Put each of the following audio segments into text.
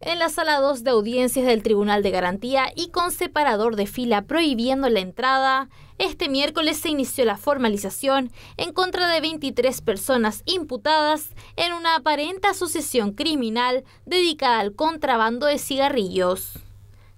en la sala 2 de audiencias del Tribunal de Garantía y con separador de fila prohibiendo la entrada, este miércoles se inició la formalización en contra de 23 personas imputadas en una aparente asociación criminal dedicada al contrabando de cigarrillos.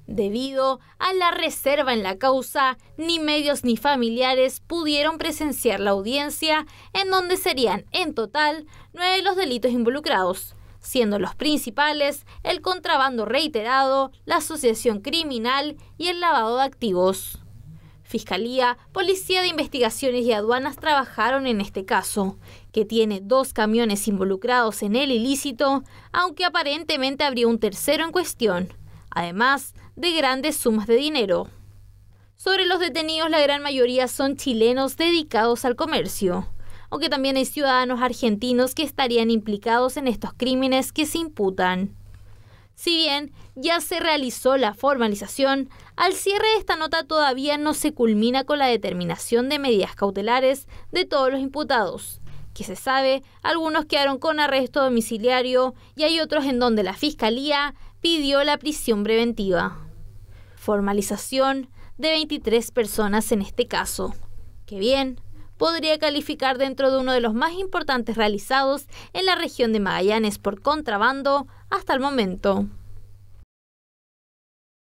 Debido a la reserva en la causa, ni medios ni familiares pudieron presenciar la audiencia, en donde serían en total nueve los delitos involucrados, siendo los principales el contrabando reiterado, la asociación criminal y el lavado de activos. Fiscalía, Policía de Investigaciones y Aduanas trabajaron en este caso, que tiene dos camiones involucrados en el ilícito, aunque aparentemente habría un tercero en cuestión, además de grandes sumas de dinero. Sobre los detenidos, la gran mayoría son chilenos dedicados al comercio aunque también hay ciudadanos argentinos que estarían implicados en estos crímenes que se imputan. Si bien ya se realizó la formalización, al cierre de esta nota todavía no se culmina con la determinación de medidas cautelares de todos los imputados. Que se sabe, algunos quedaron con arresto domiciliario y hay otros en donde la Fiscalía pidió la prisión preventiva. Formalización de 23 personas en este caso. Que bien, podría calificar dentro de uno de los más importantes realizados en la región de Magallanes por contrabando hasta el momento.